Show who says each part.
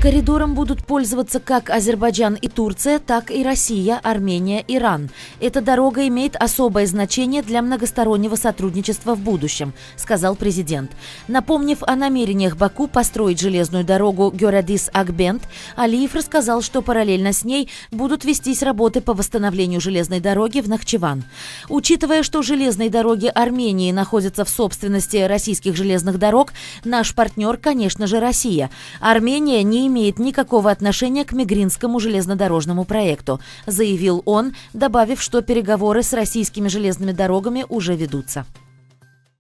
Speaker 1: Коридором будут пользоваться как Азербайджан и Турция, так и Россия, Армения, Иран. Эта дорога имеет особое значение для многостороннего сотрудничества в будущем, сказал президент. Напомнив о намерениях Баку построить железную дорогу Герадис-Акбент, Алиев рассказал, что параллельно с ней будут вестись работы по восстановлению железной дороги в Нахчеван. Учитывая, что железные дороги Армении находятся в собственности российских железных дорог, наш партнер, конечно же, Россия. Армения не имеет никакого отношения к Мигринскому железнодорожному проекту, заявил он, добавив, что переговоры с российскими железными дорогами уже ведутся.